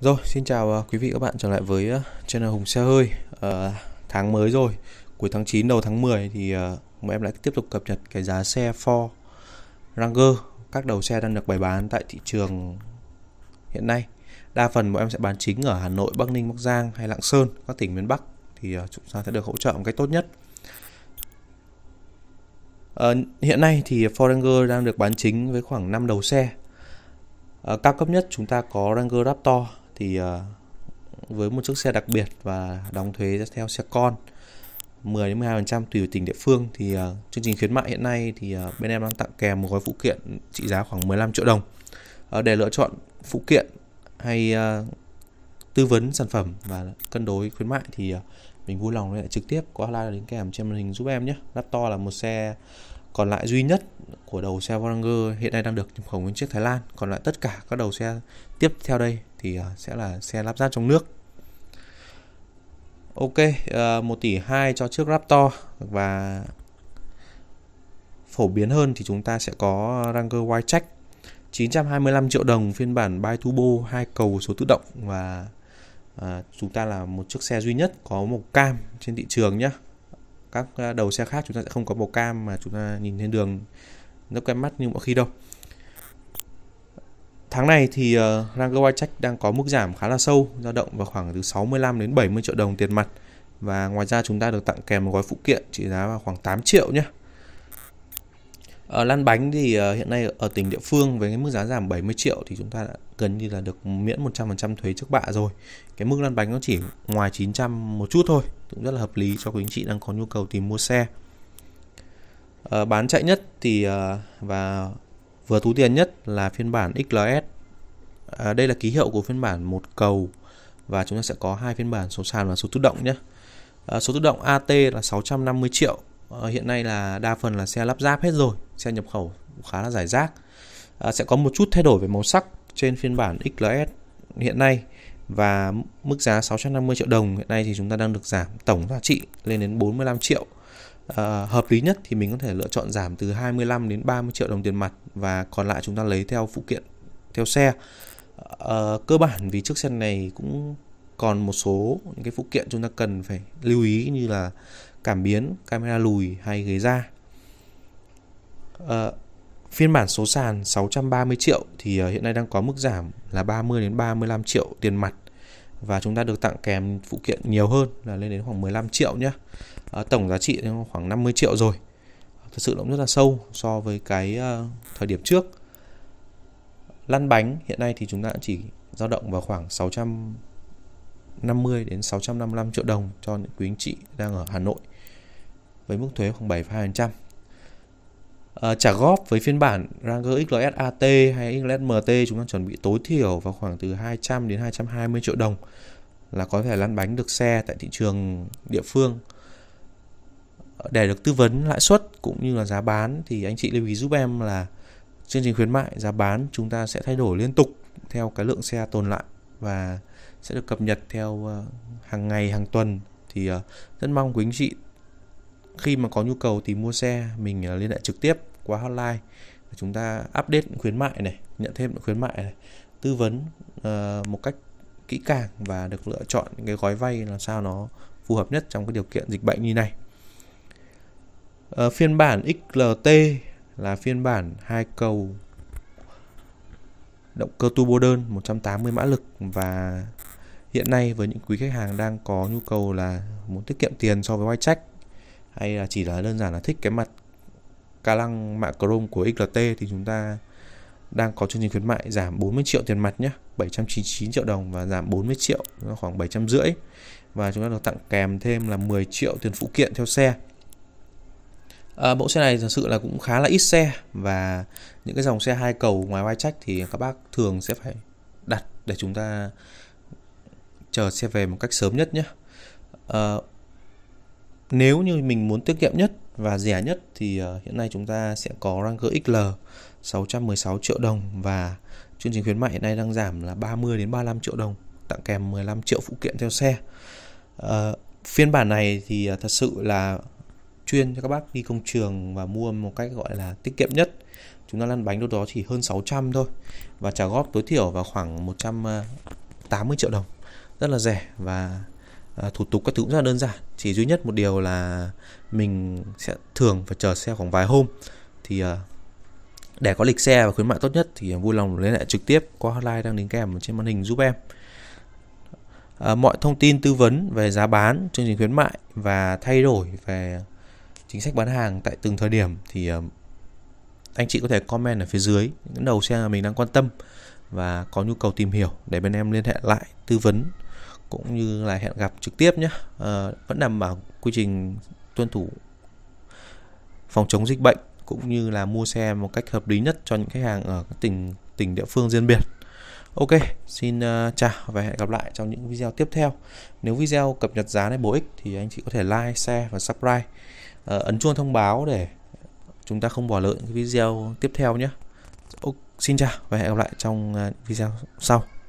Rồi, xin chào ờ, quý vị các bạn trở lại với ờ, channel Hùng Xe Hơi à, Tháng mới rồi, cuối tháng 9 đầu tháng 10 thì à, em lại tiếp tục cập nhật cái giá xe Ford Ranger Các đầu xe đang được bày bán tại thị trường hiện nay Đa phần bọn em sẽ bán chính ở Hà Nội, Bắc Ninh, Bắc Giang hay Lạng Sơn, các tỉnh miền Bắc Thì à, chúng ta sẽ được hỗ trợ một cách tốt nhất à, Hiện nay thì Ford Ranger đang được bán chính với khoảng 5 đầu xe à, Cao cấp nhất chúng ta có Ranger Raptor thì ờ, với một chiếc xe đặc biệt và đóng thuế theo xe con 10 đến 12% tùy tỉnh địa phương thì uh, chương trình khuyến mại hiện nay thì uh, bên em đang tặng kèm một gói phụ kiện trị giá khoảng 15 triệu đồng uh, để lựa chọn phụ kiện hay uh, tư vấn sản phẩm và cân đối khuyến mại thì uh, mình vui lòng lại trực tiếp có hotline đến kèm trên màn hình giúp em nhé. Raptor là một xe còn lại duy nhất của đầu xe Voranger hiện nay đang được nhập khẩu nguyên chiếc Thái Lan còn lại tất cả các đầu xe tiếp theo đây thì à, sẽ là xe lắp ráp trong nước Ok, uh, à, 1 tỷ 2 cho chiếc Raptor và phổ biến hơn thì chúng ta sẽ có Ranger Wildtrak 925 triệu đồng phiên bản bi turbo hai cầu số tự động và à, chúng ta là một chiếc xe duy nhất có màu cam trên thị trường nhé các đầu xe khác chúng ta sẽ không có màu cam mà chúng ta nhìn trên đường rất quen mắt như mọi khi đâu Tháng này thì uh, ờ, Rango iCheck đang có mức giảm khá là sâu, dao động vào khoảng từ 65 đến 70 triệu đồng tiền mặt. Và ngoài ra chúng ta được tặng kèm một gói phụ kiện trị giá vào khoảng 8 triệu nhé. Ở ờ, lăn bánh thì uh, hiện nay ở tỉnh địa phương với cái mức giá giảm 70 triệu thì chúng ta đã gần như là được miễn 100% thuế trước bạ rồi. Cái mức lăn bánh nó chỉ ngoài 900 một chút thôi, cũng rất là hợp lý cho quý anh chị đang có nhu cầu tìm mua xe. Uh, bán chạy nhất thì uh, và Vừa túi tiền nhất là phiên bản XLS. À, đây là ký hiệu của phiên bản một cầu và chúng ta sẽ có hai phiên bản số sàn và số tự động nhé. À, số tự động AT là 650 triệu. À, hiện nay là đa phần là xe lắp ráp hết rồi, xe nhập khẩu khá là giải rác. À, sẽ có một chút thay đổi về màu sắc trên phiên bản XLS hiện nay và mức giá 650 triệu đồng hiện nay thì chúng ta đang được giảm tổng giá trị lên đến 45 triệu. Ờ, hợp lý nhất thì mình có thể lựa chọn giảm từ 25 đến 30 triệu đồng tiền mặt và còn lại chúng ta lấy theo phụ kiện theo xe uh, cơ bản vì chiếc xe này cũng còn một số những cái phụ kiện chúng ta cần phải lưu ý như là cảm biến camera lùi hay ghế da uh, phiên bản số sàn 630 triệu thì hiện nay đang có mức giảm là 30 đến 35 triệu tiền mặt và chúng ta được tặng kèm phụ kiện nhiều hơn là lên đến khoảng 15 triệu nhé Ờ, tổng giá trị khoảng 50 triệu rồi thực sự nó rất là sâu so với cái ờ, thời điểm trước lăn bánh hiện nay thì chúng ta chỉ dao động vào khoảng 650 đến 655 triệu đồng cho những quý anh chị đang ở Hà Nội với mức thuế khoảng 7,2%. À, ờ, trả góp với phiên bản Ranger XLS AT hay XLS MT chúng ta chuẩn bị tối thiểu vào khoảng từ 200 đến 220 triệu đồng là có thể lăn bánh được xe tại thị trường địa phương để được tư vấn lãi suất cũng như là giá bán thì anh chị lưu ý giúp em là chương trình khuyến mại giá bán chúng ta sẽ thay đổi liên tục theo cái lượng xe tồn lại và sẽ được cập nhật theo ờ, hàng ngày hàng tuần thì ờ, rất mong quý anh chị khi mà có nhu cầu tìm mua xe mình ờ, liên hệ trực tiếp qua hotline chúng ta update khuyến mại này nhận thêm khuyến mại này tư vấn một cách kỹ càng và được lựa chọn những cái gói vay làm sao nó phù hợp nhất trong cái điều kiện dịch bệnh như này Ờ, phiên bản XLT là phiên bản hai cầu động cơ turbo đơn 180 mã lực và hiện nay với những quý khách hàng đang có nhu cầu là muốn tiết kiệm tiền so với white check hay là chỉ là đơn giản là thích cái mặt ca lăng mạ chrome của XLT thì chúng ta đang có chương trình khuyến mại giảm 40 triệu tiền mặt nhé 799 triệu đồng và giảm 40 triệu khoảng 700 rưỡi và chúng ta được tặng kèm thêm là 10 triệu tiền phụ kiện theo xe à, ờ, mẫu xe này thật sự là cũng khá là ít xe và những cái dòng xe hai cầu ngoài vai trách thì các bác thường sẽ phải đặt để chúng ta chờ xe về một cách sớm nhất nhé à, nếu như mình muốn tiết kiệm nhất và rẻ nhất thì ờ, hiện nay chúng ta sẽ có Ranger XL 616 triệu đồng và chương trình khuyến mại hiện nay đang giảm là 30 đến 35 triệu đồng tặng kèm 15 triệu phụ kiện theo xe. Uh, phiên bản này thì thật sự là chuyên cho các bác đi công trường và mua một cách gọi là tiết kiệm nhất chúng ta lăn bánh đâu đó chỉ hơn 600 thôi và trả góp tối thiểu vào khoảng 180 à, triệu đồng rất là rẻ và à, thủ tục các thứ cũng rất là đơn giản chỉ duy nhất một điều là mình sẽ thường phải chờ xe khoảng vài hôm thì à, để có lịch xe và khuyến mại tốt nhất thì vui lòng liên hệ trực tiếp qua hotline đang đính kèm trên màn hình giúp em mọi thông tin tư vấn về giá bán chương trình khuyến mại và thay đổi về chính sách bán hàng tại từng thời điểm thì ờ, anh chị có thể comment ở phía dưới những đầu xe mình đang quan tâm và có nhu cầu tìm hiểu để bên em liên hệ lại tư vấn cũng như là hẹn gặp trực tiếp nhé à, vẫn đảm bảo quy trình tuân thủ phòng chống dịch bệnh cũng như là mua xe một cách hợp lý nhất cho những khách hàng ở tỉnh tỉnh địa phương riêng biệt Ok, xin uh, chào và hẹn gặp lại trong những video tiếp theo. Nếu video cập nhật giá này bổ ích thì anh chị có thể like, share và subscribe. Ờ, ấn chuông thông báo để chúng ta không bỏ lỡ những video tiếp theo nhé. Ô, xin chào và hẹn gặp lại trong à, video sau.